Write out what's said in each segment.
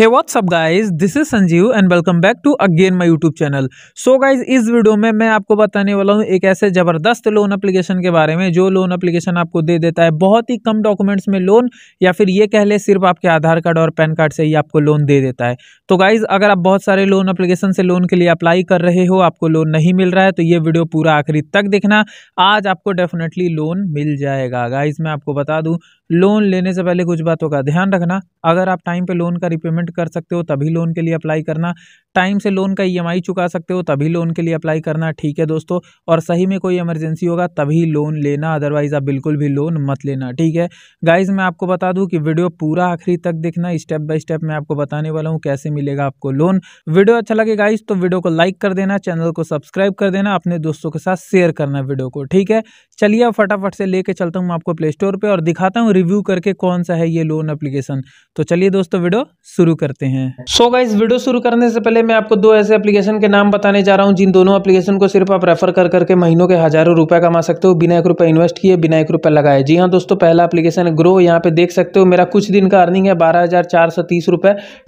hey what's up this is Sanjeev and welcome back to again my YouTube channel so guys इस video में मैं आपको बताने वाला हूँ एक ऐसे ज़बरदस्त लोन अप्लीकेशन के बारे में जो लोन अप्लीकेशन आपको दे देता है बहुत ही कम डॉक्यूमेंट्स में लोन या फिर ये कह ले सिर्फ आपके आधार कार्ड और पैन कार्ड से ही आपको लोन दे देता है तो गाइज़ अगर आप बहुत सारे लोन अप्लीकेशन से लोन के लिए अप्लाई कर रहे हो आपको लोन नहीं मिल रहा है तो ये वीडियो पूरा आखिरी तक देखना आज आपको डेफिनेटली लोन मिल जाएगा गाइज़ मैं आपको बता दूँ लोन लेने से पहले कुछ बातों का ध्यान रखना अगर आप टाइम पे लोन का रिपेमेंट कर सकते हो तभी लोन के लिए अप्लाई करना टाइम से लोन का ईएमआई e चुका सकते हो तभी लोन के लिए अप्लाई करना ठीक है दोस्तों और सही में कोई इमरजेंसी होगा तभी लोन लेना अदरवाइज़ आप बिल्कुल भी लोन मत लेना ठीक है गाइज मैं आपको बता दूँ कि वीडियो पूरा आखिरी तक देखना स्टेप बाय स्टेप मैं आपको बताने वाला हूँ कैसे मिलेगा आपको लोन वीडियो अच्छा लगे गाइज तो वीडियो को लाइक कर देना चैनल को सब्सक्राइब कर देना अपने दोस्तों के साथ शेयर करना वीडियो को ठीक है चलिए फटाफट से लेके चलता हूँ आपको प्ले स्टोर पर और दिखाता हूँ रिव्यू करके कौन सा है ये लोन एप्लीकेशन तो चलिए दोस्तों वीडियो शुरू करते हैं सो so गाइज वीडियो शुरू करने से पहले मैं आपको दो ऐसे एप्लीकेशन के नाम बताने जा रहा हूँ जिन दोनों एप्लीकेशन को सिर्फ आप रेफर कर करके महीनों के हजारों रुपए कमा सकते हो बिना एक रुपए इन्वेस्ट किए बिना एक रुपए लगाए जी हाँ दोस्तों पहला एप्लीकेशन है ग्रो यहाँ पे देख सकते हो मेरा कुछ दिन का अर्निंग है बारह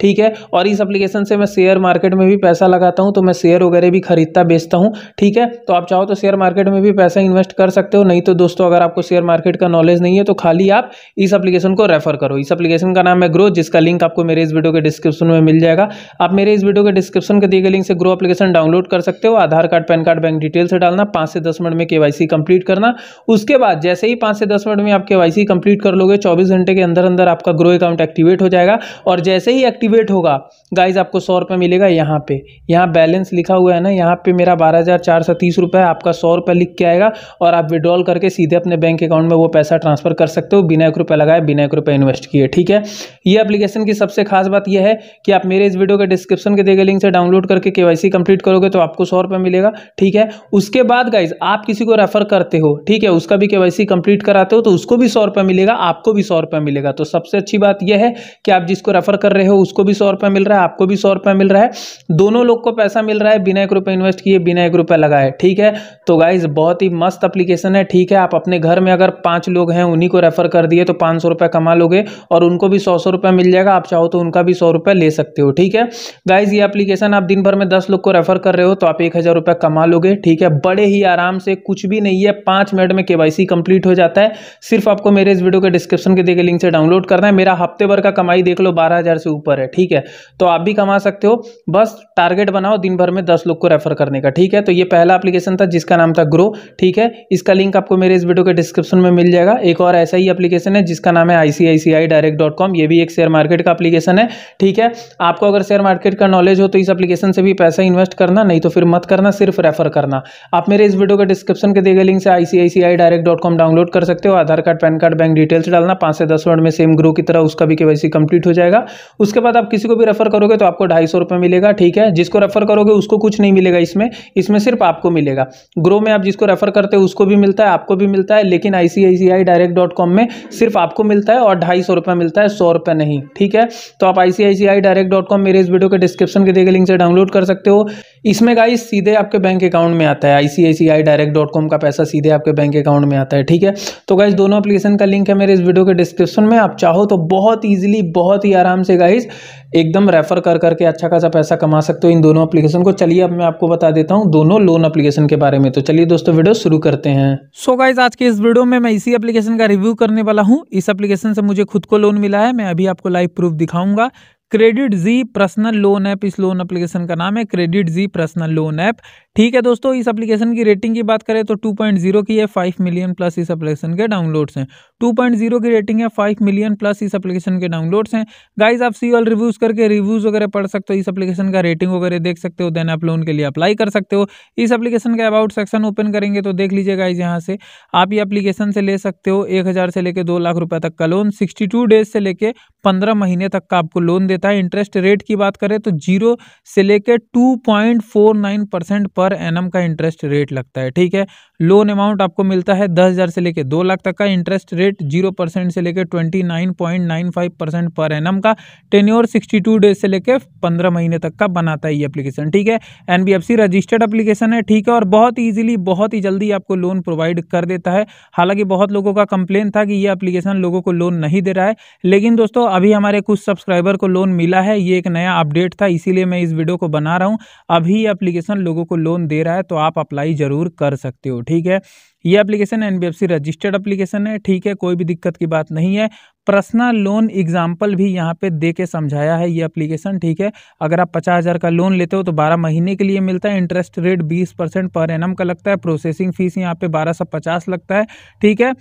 ठीक है और इस एप्लीकेशन से मैं शेयर मार्केट में भी पैसा लगाता हूँ तो मैं शेयर वगैरह भी खरीदता बेचता हूँ ठीक है तो आप चाहो तो शेयर मार्केट में भी पैसा इन्वेस्ट कर सकते हो नहीं तो दोस्तों अगर आपको शेयर मार्केट का नॉलेज नहीं है तो खाली आप इस एप्लीकेशन को रेफर करो इस एप्लीकेशन का नाम है ग्रो जिसका लिंक आपको मेरे इस वीडियो के डिस्क्रिप्शन में मिल जाएगा आप मेरे इस वीडियो के डिस्क्रिप्शन के दिए गए लिंक से ग्रो एप्लीकेशन डाउनलोड कर सकते हो Aadhaar card PAN card bank detail से डालना पाँच से दस मिनट में के कंप्लीट करना उसके बाद जैसे ही पाँच से दस मिनट में आप के कंप्लीट कर लोगे चौबीस घंटे के अंदर अंदर आपका ग्रो अकाउंट एक्टिवेट हो जाएगा और जैसे ही एक्टिवेट होगा गाइज आपको सौ रुपये मिलेगा यहाँ पे यहाँ बैलेंस लिखा हुआ है ना यहाँ पे मेरा बारह हज़ार चार सौ तीस रुपये आपका सौ रुपये लिख के आएगा और आप विड्रॉल करके सीधे अपने बैंक अकाउंट में वो पैसा ट्रांसफर कर सकते हो बिना बिना एक रुपये लगाए बिना एक रुपये इन्वेस्ट किए ठीक है ये एप्लीकेशन की सबसे खास बात यह है कि आप मेरे इस वीडियो के डिस्क्रिप्शन के दिए गए लिंक से डाउनलोड करके के कंप्लीट करोगे तो आपको सौ रुपये मिलेगा ठीक है उसके बाद गाइज आप किसी को रेफर करते हो ठीक है उसका भी के कंप्लीट कराते हो तो उसको भी सौ रुपये मिलेगा आपको भी सौ रुपये मिलेगा तो सबसे अच्छी बात यह है कि आप जिसको रेफर कर रहे हो उसको भी सौ रुपये मिल रहा है आपको भी सौ रुपये मिल रहा है दोनों लोग को पैसा मिल रहा है बिना एक रुपये इन्वेस्ट किए बिना एक रुपये लगाए ठीक है तो गाइज बहुत ही मस्त अप्लीकेशन है ठीक है आप अपने घर में अगर पाँच लोग हैं उन्हीं को रेफर कर दिए तो पाँच सौ कमा लोगे और उनको भी सौ सौ मिल जाएगा आप चाहो तो उनका भी सौ ले सकते हो ठीक है गाइज ये अप्लीकेशन आप दिन भर में दस लोग को रेफर कर रहे हो तो आप एक कमा लोगे ठीक है बड़े ही आराम से कुछ भी नहीं है पाँच मिनट में के कंप्लीट हो जाता है सिर्फ आपको मेरे इस वीडियो के डिस्क्रिप्शन के देखे लिंक से डाउनलोड करना है मेरा हफ्ते भर का कमाई देख लो बारह हज़ार से ऊपर है ठीक है तो आप भी कमा सकते हो बस टारगेट बनाओ दिन भर में दस लोग को रेफर करने का ठीक है तो ये पहला एप्लीकेशन था जिसका नाम था ग्रो ठीक है इसका लिंक आपको मेरे इस वीडियो के डिस्क्रिप्शन में मिल जाएगा एक और ऐसा ही एप्लीकेशन एप्लीकेशन है जिसका नाम है आईसीआईसीआई डायरेक्ट डॉट कॉम ये भी एक शेयर मार्केट का अप्लीकेशन है ठीक है आपको अगर शेयर मार्केट का नॉलेज हो तो इस अपलीकेशन से भी पैसा इन्वेस्ट करना नहीं तो फिर मत करना सिर्फ रेफर करना आप मेरे इस वीडियो के डिस्क्रिप्शन के दिए गए लिंक से ICICI direct dot com download कर सकते हो Aadhaar card PAN card bank details डालना पांच से दस मिनट में सेम ग्रो की तरह उसका भी केवाईसी कंप्लीट हो जाएगा उसके बाद आप किसी को भी रेफर करोगे तो आपको ढाई सौ मिलेगा ठीक है जिसको रेफर करोगे उसको कुछ नहीं मिलेगा इसमें इसमें सिर्फ आपको मिलेगा ग्रो में आप जिसको रेफर करते हो उसको भी मिलता है आपको भी मिलता है लेकिन आईसीआईसीआई डायरेक्ट डॉट कॉम में सिर्फ आपको मिलता है और ढाई सौ रुपया मिलता है सौ रुपये नहीं ठीक है तो आप आई डायरेक्ट डॉट कॉम मेरे इस वीडियो के डिस्क्रिप्शन के दिए गए लिंक से डाउनलोड कर सकते हो इसमें गाइस सीधे आपके बैंक अकाउंट में आता है आई डायरेक्ट डॉट कॉम का पैसा सीधे आपके बैंक अकाउंट में आता है ठीक है तो गाइस दोनों अपलीकेशन का लिंक है मेरे इस वीडियो के डिस्क्रिप्शन में आप चाहो तो बहुत ईजिली बहुत ही आराम से गाइस एकदम रेफर कर करके अच्छा खासा पैसा कमा सकते हो इन दोनों अपलीकेशन को चलिए अब मैं आपको बता देता हूँ दोनों लोन अपलीकेशन के बारे में तो चलिए दोस्तों वीडियो शुरू करते हैं सो so गाइज आज के इस वीडियो में मैं इसी अपलीकेशन का रिव्यू करने वाला हूँ इस एप्लीकेशन से मुझे खुद को लोन मिला है मैं अभी आपको लाइव प्रूफ दिखाऊंगा credit G personal loan app इस लोन एप्लीकेशन का नाम है credit G personal loan app ठीक है दोस्तों इस एप्लीकेशन की रेटिंग की बात करें तो 2.0 की है 5 मिलियन प्लस इस एप्लीकेशन के डाउनलोड्स हैं 2.0 की रेटिंग है 5 मिलियन प्लस इस एप्लीकेशन के डाउनलोड्स हैं गाइज आप सी ऑल रिव्यूज़ करके रिव्यूज़ वगैरह पढ़ सकते हो इस एप्लीकेशन का रेटिंग वगैरह देख सकते हो देन आप लोन के लिए अप्लाई कर सकते हो इस एप्लीकेशन का अबाउट सेक्शन ओपन करेंगे तो देख लीजिए गाइज यहाँ से आप ये अपलीकेशन से ले सकते हो एक से लेकर दो लाख रुपये तक का लोन सिक्सटी डेज से लेकर पंद्रह महीने तक का आपको लोन देता है इंटरेस्ट रेट की बात करें तो जीरो से लेकर टू पर पर एनम का इंटरेस्ट रेट लगता है ठीक है लोन अमाउंट आपको मिलता है दस हज़ार से लेकर दो लाख तक का इंटरेस्ट रेट जीरो परसेंट से लेकर twenty nine point nine five percent per annum का टेन्योर सिक्सटी टू डेज से लेकर पंद्रह महीने तक का बनाता है ये एप्लीकेशन ठीक है एन रजिस्टर्ड एप्लीकेशन है ठीक है और बहुत ईजिली बहुत ही जल्दी आपको लोन प्रोवाइड कर देता है हालांकि बहुत लोगों का कंप्लेन था कि ये अप्लीकेशन लोगों को लोन नहीं दे रहा है लेकिन दोस्तों अभी हमारे कुछ सब्सक्राइबर को लोन मिला है ये एक नया अपडेट था इसीलिए मैं इस वीडियो को बना रहा हूँ अभी एप्लीकेशन लोगों को लोन लोन दे रहा है तो आप अप्लाई ज़रूर कर सकते हो ठीक है ये एप्लीकेशन एन रजिस्टर्ड एप्लीकेशन है ठीक है कोई भी दिक्कत की बात नहीं है पर्सनल लोन एग्जाम्पल भी यहाँ पे दे के समझाया है ये एप्लीकेशन ठीक है अगर आप पचास हज़ार का लोन लेते हो तो बारह महीने के लिए मिलता है इंटरेस्ट रेट बीस परसेंट पर एन का लगता है प्रोसेसिंग फीस यहाँ पे बारह सौ पचास लगता है ठीक है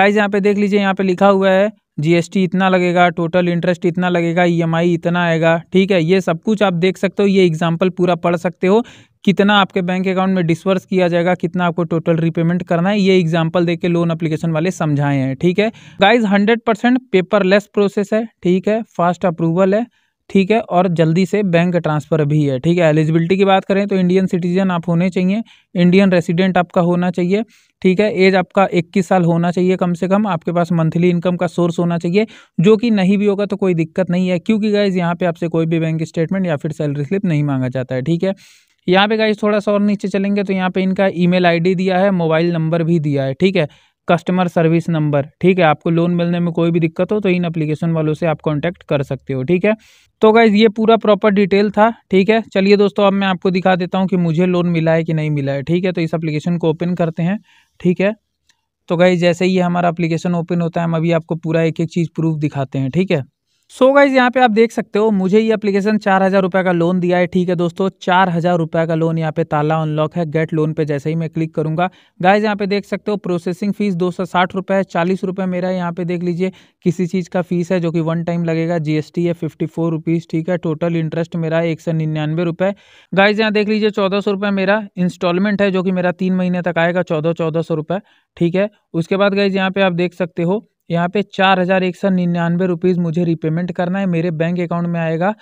गाइज यहाँ पे देख लीजिए यहाँ पे लिखा हुआ है जीएसटी इतना लगेगा टोटल इंटरेस्ट इतना लगेगा ईएमआई e इतना आएगा ठीक है ये सब कुछ आप देख सकते हो ये एग्जाम्पल पूरा पढ़ सकते हो कितना आपके बैंक अकाउंट में डिसवर्स किया जाएगा कितना आपको टोटल रिपेमेंट करना है ये एग्जाम्पल दे के लोन अप्लीकेशन वाले समझाए हैं ठीक है guys hundred percent paperless process है ठीक है फास्ट अप्रूवल है ठीक है और जल्दी से बैंक ट्रांसफ़र भी है ठीक है एलिजिबिलिटी की बात करें तो इंडियन सिटीजन आप होने चाहिए इंडियन रेसिडेंट आपका होना चाहिए ठीक है एज आपका 21 साल होना चाहिए कम से कम आपके पास मंथली इनकम का सोर्स होना चाहिए जो कि नहीं भी होगा तो कोई दिक्कत नहीं है क्योंकि गाइज यहाँ पे आपसे कोई भी बैंक स्टेटमेंट या फिर सैलरी स्लिप नहीं मांगा जाता है ठीक है यहाँ पे गाइज थोड़ा सा और नीचे चलेंगे तो यहाँ पे इनका ईमेल आईडी दिया है मोबाइल नंबर भी दिया है ठीक है कस्टमर सर्विस नंबर ठीक है आपको लोन मिलने में कोई भी दिक्कत हो तो इन अप्लीकेशन वालों से आप कॉन्टैक्ट कर सकते हो ठीक है तो गाइज ये पूरा प्रॉपर डिटेल था ठीक है चलिए दोस्तों अब मैं आपको दिखा देता हूँ कि मुझे लोन मिला है कि नहीं मिला है ठीक है तो इस अप्लीकेशन को ओपन करते हैं ठीक है तो गाइज जैसे ही हमारा अप्लीकेशन ओपन होता है हम अभी आपको पूरा एक एक चीज़ प्रूफ दिखाते हैं ठीक है सो गाइज यहाँ पे आप देख सकते हो मुझे ये अप्लीकेशन चार हज़ार रुपये का लोन दिया है ठीक है दोस्तों चार हज़ार रुपये का लोन यहाँ पे ताला अनलॉक है गेट लोन पे जैसे ही मैं क्लिक करूंगा गाइज यहाँ पे देख सकते हो प्रोसेसिंग फीस दो सौ साठ रुपये है चालीस रुपये मेरा यहाँ पे देख लीजिए किसी चीज़ का फीस है जो कि वन टाइम लगेगा जीएसटी है फिफ्टी फोर रुपीज़ ठीक है टोटल इंटरेस्ट मेरा है एक सौ निन्यानवे रुपये गाइज यहाँ देख लीजिए चौदह सौ रुपये मेरा इंस्टॉलमेंट है जो कि मेरा तीन महीने तक आएगा चौदह चौदह सौ रुपये ठीक है उसके बाद गाइज यहाँ पे आप देख सकते हो यहाँ पे चार हज़ार एक सौ निन्यानवे रुपीज़ मुझे रिपेमेंट करना है मेरे बैंक अकाउंट में आएगा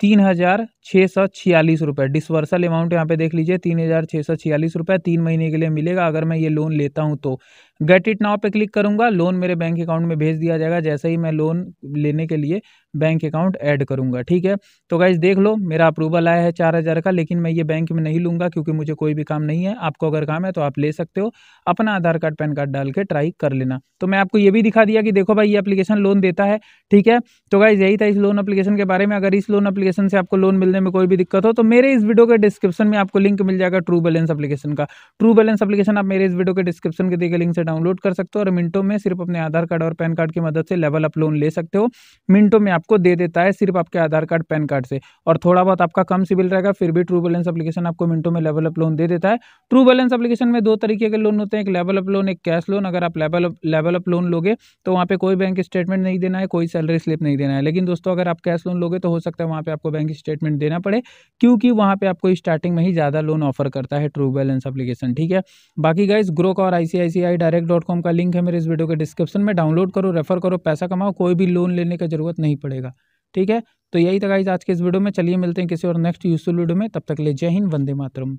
तीन हज़ार छः सौ छियालीस रुपये डिसवर्सल अमाउंट यहाँ पे देख लीजिए तीन हज़ार छः सौ छियालीस रुपये तीन महीने के लिए मिलेगा अगर मैं ये लोन लेता हूँ तो गेट इट नाउ पे क्लिक करूंगा लोन मेरे बैंक अकाउंट में भेज दिया जाएगा जैसे ही मैं लोन लेने के लिए बैंक अकाउंट ऐड करूंगा ठीक है तो गाइज देख लो मेरा अप्रूवल आया है चार हज़ार का लेकिन मैं ये बैंक में नहीं लूँगा क्योंकि मुझे कोई भी काम नहीं है आपको अगर काम है तो आप ले सकते हो अपना आधार कार्ड पैन कार्ड डाल के ट्राई कर लेना तो मैं आपको ये भी दिखा दिया कि देखो भाई ये अपलीकेशन लोन देता है ठीक है तो गाइज यही था इस लोन अप्लीकेशन के बारे में अगर इस लोन अपलीकेशन से आपको लोन मिलने में कोई भी दिक्कत हो तो मेरे इस वीडियो के डिस्क्रिप्शन में आपको लिंक मिल जाएगा ट्रू बैलेंस अपलीकेशन का ट्रू बैलेंस अपलीकेशन आप मेरे इस वीडियो के डिस्क्रिप्शन के देखे लिंक से डाउनलोड कर सकते हो और मिनटों में सिर्फ अपने आधार कार्ड और पैन कार्ड की मदद से लेवल अप लोन ले सकते हो मिनटों में आपको दे देता है सिर्फ आपके आधार कार्ड पैन कार्ड से और थोड़ा बहुत आपका कम सिविल रहेगा फिर भी ट्रू बैलेंस अपलीकेशन आपको मिनटो में लेवल अप लोन दे देता है ट्रू बैलेंस अपलीकेशन में दो तरीके के लोन होते हैं एक लेवल अप लोन एक कैश लोन अगर आप level up level up loan लोगे तो वहाँ पे कोई बैंक स्टेटमेंट नहीं देना है कोई सैलरी स्लिप नहीं देना है लेकिन दोस्तों अगर आप कैश लोन लोगे तो हो सकता है वहाँ पे आपको बैंक स्टेटमेंट देना पड़े क्योंकि वहाँ पे आपको स्टार्टिंग में ही ज़्यादा लोन ऑफर करता है ट्रू बैलेंस अपलीकेशन ठीक है बाकी गाइज ग्रो का और I direct tech dot com का लिंक है मेरे इस वीडियो के डिस्क्रिप्शन में डाउनलोड करो रेफर करो पैसा कमाओ कोई भी लोन लेने की जरूरत नहीं पड़ेगा ठीक है तो यही तक आज के इस वीडियो में चलिए मिलते हैं किसी और नेक्स्ट यूजफुल वीडियो में तब तक ले जय हिंद वंदे मातरम